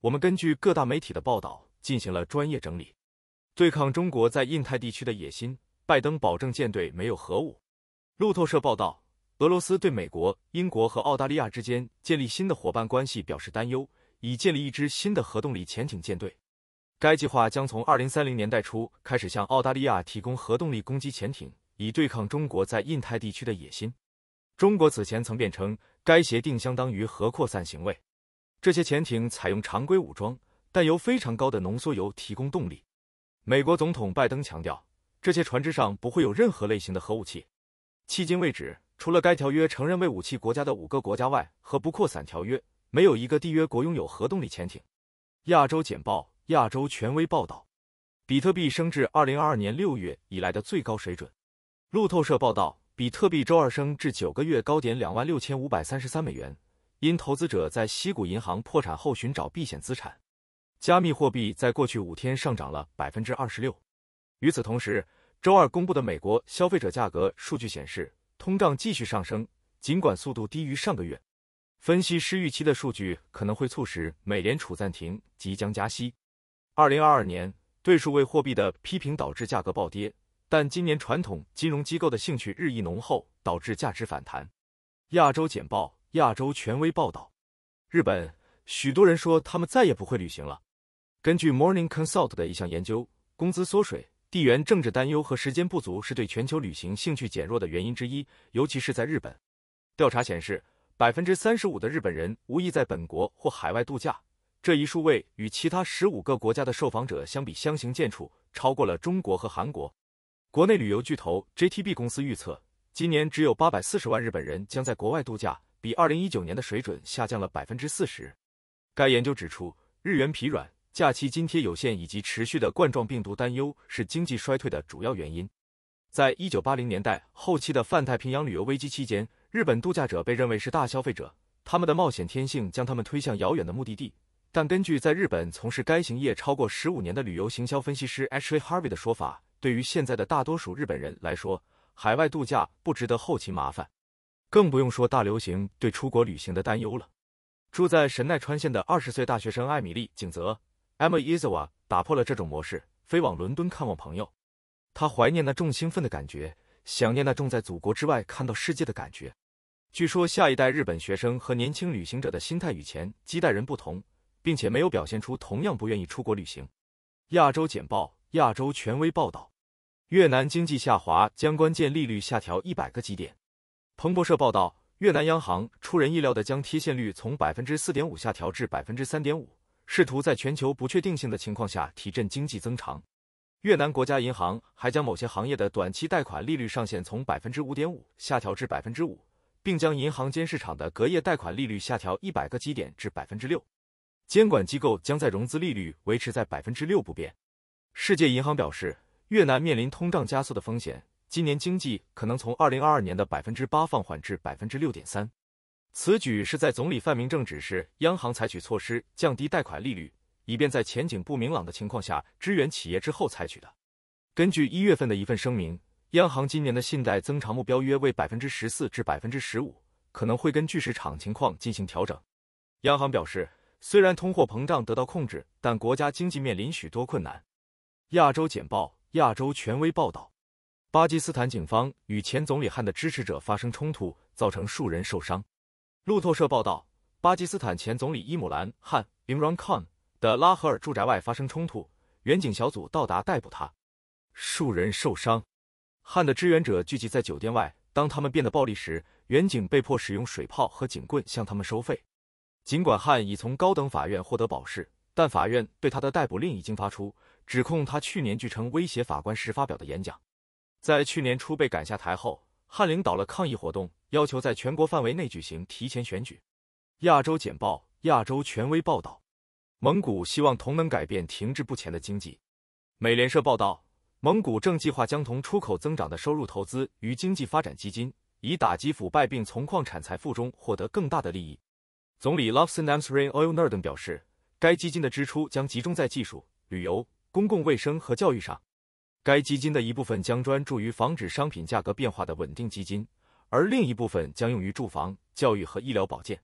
我们根据各大媒体的报道进行了专业整理。对抗中国在印太地区的野心，拜登保证舰队没有核武。路透社报道，俄罗斯对美国、英国和澳大利亚之间建立新的伙伴关系表示担忧，以建立一支新的核动力潜艇舰队。该计划将从二零三零年代初开始向澳大利亚提供核动力攻击潜艇，以对抗中国在印太地区的野心。中国此前曾辩称，该协定相当于核扩散行为。这些潜艇采用常规武装，但由非常高的浓缩铀提供动力。美国总统拜登强调，这些船只上不会有任何类型的核武器。迄今为止，除了该条约承认为武器国家的五个国家外，和不扩散条约没有一个缔约国拥有核动力潜艇。亚洲简报，亚洲权威报道。比特币升至二零二二年六月以来的最高水准。路透社报道，比特币周二升至九个月高点两万六千五百三十三美元。因投资者在西谷银行破产后寻找避险资产，加密货币在过去五天上涨了百分之二十六。与此同时，周二公布的美国消费者价格数据显示，通胀继续上升，尽管速度低于上个月。分析师预期的数据可能会促使美联储暂停即将加息。二零二二年对数位货币的批评导致价格暴跌，但今年传统金融机构的兴趣日益浓厚，导致价值反弹。亚洲简报。亚洲权威报道，日本许多人说他们再也不会旅行了。根据 Morning Consult 的一项研究，工资缩水、地缘政治担忧和时间不足是对全球旅行兴趣减弱的原因之一，尤其是在日本。调查显示，百分之三十五的日本人无意在本国或海外度假，这一数位与其他十五个国家的受访者相比相形见绌，超过了中国和韩国。国内旅游巨头 JTB 公司预测，今年只有八百四十万日本人将在国外度假。比二零一九年的水准下降了百分之四十。该研究指出，日元疲软、假期津贴有限以及持续的冠状病毒担忧是经济衰退的主要原因。在一九八零年代后期的泛太平洋旅游危机期间，日本度假者被认为是大消费者，他们的冒险天性将他们推向遥远的目的地。但根据在日本从事该行业超过十五年的旅游行销分析师 Ashley Harvey 的说法，对于现在的大多数日本人来说，海外度假不值得后勤麻烦。更不用说大流行对出国旅行的担忧了。住在神奈川县的二十岁大学生艾米丽·景泽 e m i l Izawa） 打破了这种模式，飞往伦敦看望朋友。她怀念那种兴奋的感觉，想念那种在祖国之外看到世界的感觉。据说，下一代日本学生和年轻旅行者的心态与前几代人不同，并且没有表现出同样不愿意出国旅行。亚洲简报，亚洲权威报道：越南经济下滑将关键利率下调一百个基点。彭博社报道，越南央行出人意料的将贴现率从百分之四点五下调至百分之三点五，试图在全球不确定性的情况下提振经济增长。越南国家银行还将某些行业的短期贷款利率上限从百分之五点五下调至百分之五，并将银行间市场的隔夜贷款利率下调一百个基点至百分之六。监管机构将在融资利率维持在百分之六不变。世界银行表示，越南面临通胀加速的风险。今年经济可能从2022年的8%放缓至6.3%。此举是在总理范明正指示央行采取措施降低贷款利率，以便在前景不明朗的情况下支援企业之后采取的。根据一月份的一份声明，央行今年的信贷增长目标约为14%至15%，可能会根据市场情况进行调整。央行表示，虽然通货膨胀得到控制，但国家经济面临许多困难。亚洲简报，亚洲权威报道。巴基斯坦警方与前总理汉的支持者发生冲突，造成数人受伤。路透社报道，巴基斯坦前总理伊姆兰·汗 （Imran Khan） 的拉合尔住宅外发生冲突，远警小组到达逮捕他，数人受伤。汉的支援者聚集在酒店外，当他们变得暴力时，远警被迫使用水炮和警棍向他们收费。尽管汉已从高等法院获得保释，但法院对他的逮捕令已经发出，指控他去年据称威胁法官时发表的演讲。在去年初被赶下台后，汉领导了抗议活动，要求在全国范围内举行提前选举。亚洲简报，亚洲权威报道。蒙古希望同能改变停滞不前的经济。美联社报道，蒙古正计划将同出口增长的收入投资于经济发展基金，以打击腐败并从矿产财富中获得更大的利益。总理 l a v s a n a m r i n o y n e r d e n 表示，该基金的支出将集中在技术、旅游、公共卫生和教育上。该基金的一部分将专注于防止商品价格变化的稳定基金，而另一部分将用于住房、教育和医疗保健。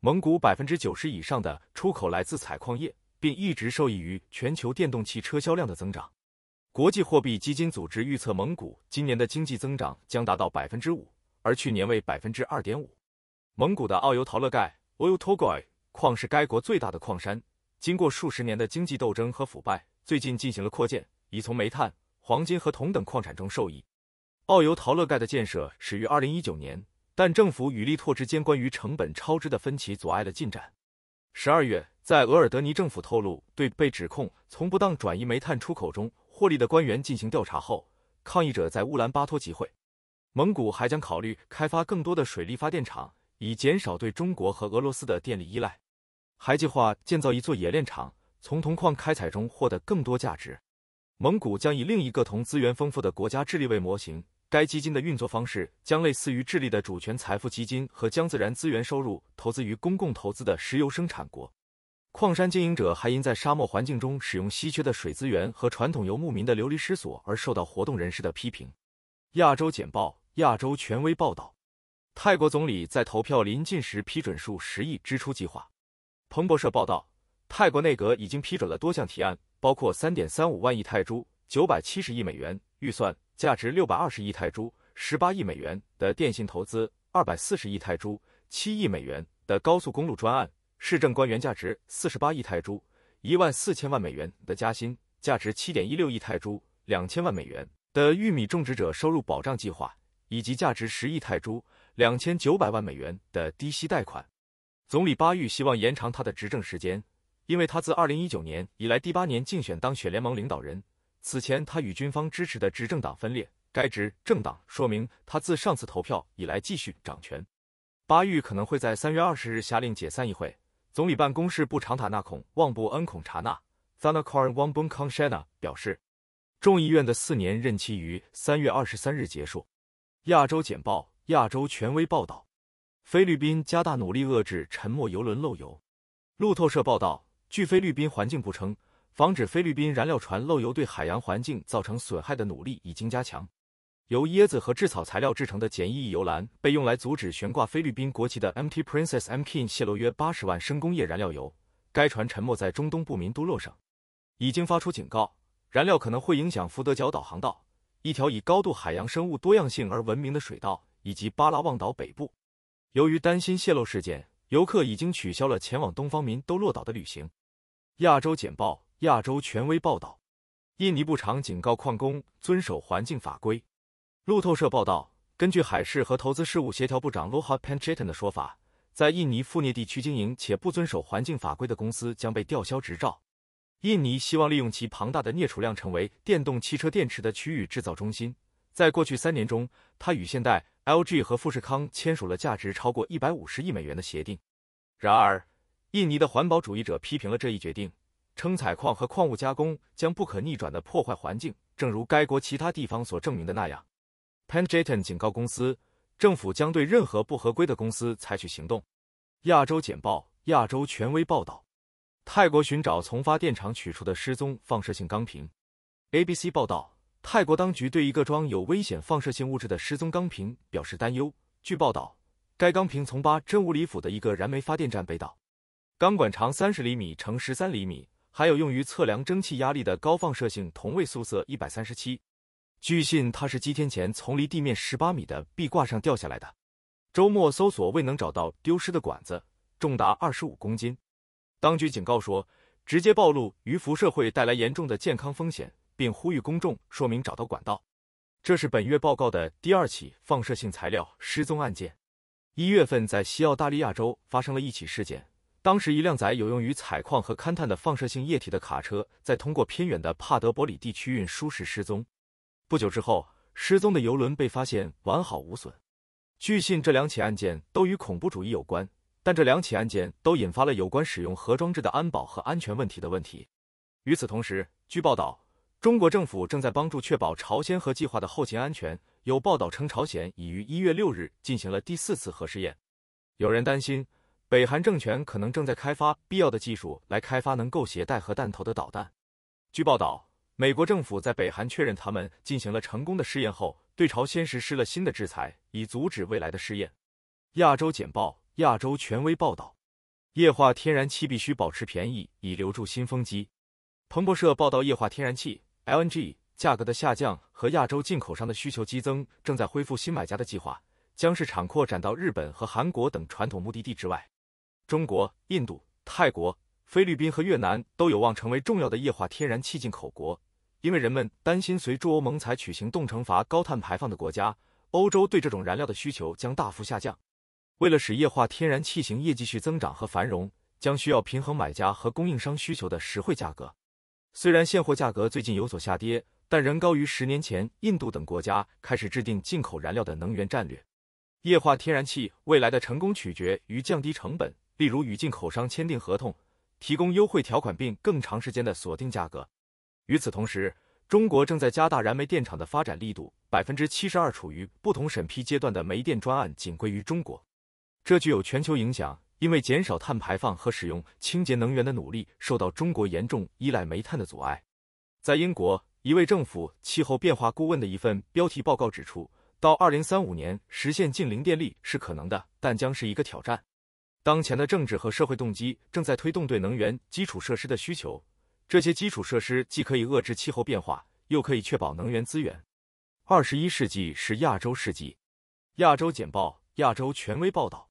蒙古百分之九十以上的出口来自采矿业，并一直受益于全球电动汽车销量的增长。国际货币基金组织预测，蒙古今年的经济增长将达到百分之五，而去年为百分之二点五。蒙古的奥尤陶勒盖 o i u t o g o i 矿是该国最大的矿山，经过数十年的经济斗争和腐败，最近进行了扩建，已从煤炭。黄金和铜等矿产中受益。澳油陶勒盖的建设始于二零一九年，但政府与力拓之间关于成本超支的分歧阻碍了进展。十二月，在额尔德尼政府透露对被指控从不当转移煤炭出口中获利的官员进行调查后，抗议者在乌兰巴托集会。蒙古还将考虑开发更多的水力发电厂，以减少对中国和俄罗斯的电力依赖，还计划建造一座冶炼厂，从铜矿开采中获得更多价值。蒙古将以另一个同资源丰富的国家智利为模型。该基金的运作方式将类似于智利的主权财富基金，和将自然资源收入投资于公共投资的石油生产国、矿山经营者还因在沙漠环境中使用稀缺的水资源和传统游牧民的流离失所而受到活动人士的批评。亚洲简报，亚洲权威报道。泰国总理在投票临近时批准数十亿支出计划。彭博社报道，泰国内阁已经批准了多项提案。包括三点三五万亿泰铢、九百七十亿美元预算，价值六百二十亿泰铢、十八亿美元的电信投资，二百四十亿泰铢、七亿美元的高速公路专案，市政官员价值四十八亿泰铢、一万四千万美元的加薪，价值七点一六亿泰铢、两千万美元的玉米种植者收入保障计划，以及价值十亿泰铢、两千九百万美元的低息贷款。总理巴育希望延长他的执政时间。因为他自2019年以来第八年竞选当选联盟领导人，此前他与军方支持的执政党分裂。该执政党说明他自上次投票以来继续掌权。巴育可能会在3月20日下令解散议会。总理办公室部长塔纳孔旺布恩孔查纳 t h a n a k a r n w a n g b u n k a n s h a n a 表示，众议院的四年任期于3月23日结束。亚洲简报，亚洲权威报道。菲律宾加大努力遏制沉没油轮漏油。路透社报道。据菲律宾环境部称，防止菲律宾燃料船漏油对海洋环境造成损害的努力已经加强。由椰子和制草材料制成的简易油栏被用来阻止悬挂菲律宾国旗的 MT Princess Mkin 泄漏约八十万升工业燃料油。该船沉没在中东部民都洛省。已经发出警告，燃料可能会影响福德角导航道，一条以高度海洋生物多样性而闻名的水道，以及巴拉望岛北部。由于担心泄漏事件，游客已经取消了前往东方民都洛岛的旅行。亚洲简报，亚洲权威报道。印尼部长警告矿工遵守环境法规。路透社报道，根据海事和投资事务协调部长 l u h a p a n c a i t a n 的说法，在印尼富镍地区经营且不遵守环境法规的公司将被吊销执照。印尼希望利用其庞大的镍储量，成为电动汽车电池的区域制造中心。在过去三年中，它与现代、LG 和富士康签署了价值超过一百五十亿美元的协定。然而，印尼的环保主义者批评了这一决定，称采矿和矿物加工将不可逆转的破坏环境。正如该国其他地方所证明的那样 p a n j i t a n 警告公司，政府将对任何不合规的公司采取行动。亚洲简报，亚洲权威报道。泰国寻找从发电厂取出的失踪放射性钢瓶。ABC 报道，泰国当局对一个装有危险放射性物质的失踪钢瓶表示担忧。据报道，该钢瓶从巴真武里府的一个燃煤发电站被盗。钢管长三十厘米，乘十三厘米，还有用于测量蒸汽压力的高放射性同位素色一百三十七。据信，它是几天前从离地面十八米的壁挂上掉下来的。周末搜索未能找到丢失的管子，重达二十五公斤。当局警告说，直接暴露于辐射会带来严重的健康风险，并呼吁公众说明找到管道。这是本月报告的第二起放射性材料失踪案件。一月份在西澳大利亚州发生了一起事件。当时，一辆载有用于采矿和勘探的放射性液体的卡车在通过偏远的帕德伯里地区运输时失踪。不久之后，失踪的游轮被发现完好无损。据信，这两起案件都与恐怖主义有关，但这两起案件都引发了有关使用核装置的安保和安全问题的问题。与此同时，据报道，中国政府正在帮助确保朝鲜核计划的后勤安全。有报道称，朝鲜已于一月六日进行了第四次核试验。有人担心。北韩政权可能正在开发必要的技术来开发能够携带核弹头的导弹。据报道，美国政府在北韩确认他们进行了成功的试验后，对朝鲜实施了新的制裁，以阻止未来的试验。亚洲简报，亚洲权威报道。液化天然气必须保持便宜，以留住新风机。彭博社报道，液化天然气 （LNG） 价格的下降和亚洲进口商的需求激增，正在恢复新买家的计划，将市场扩展到日本和韩国等传统目的地之外。中国、印度、泰国、菲律宾和越南都有望成为重要的液化天然气进口国，因为人们担心随驻欧盟采取行动惩罚高碳排放的国家，欧洲对这种燃料的需求将大幅下降。为了使液化天然气行业继续增长和繁荣，将需要平衡买家和供应商需求的实惠价格。虽然现货价格最近有所下跌，但仍高于十年前。印度等国家开始制定进口燃料的能源战略。液化天然气未来的成功取决于降低成本。例如，与进口商签订合同，提供优惠条款并更长时间的锁定价格。与此同时，中国正在加大燃煤电厂的发展力度。百分之七十二处于不同审批阶段的煤电专案仅归于中国，这具有全球影响，因为减少碳排放和使用清洁能源的努力受到中国严重依赖煤炭的阻碍。在英国，一位政府气候变化顾问的一份标题报告指出，到二零三五年实现近零电力是可能的，但将是一个挑战。当前的政治和社会动机正在推动对能源基础设施的需求。这些基础设施既可以遏制气候变化，又可以确保能源资源。二十一世纪是亚洲世纪。亚洲简报，亚洲权威报道。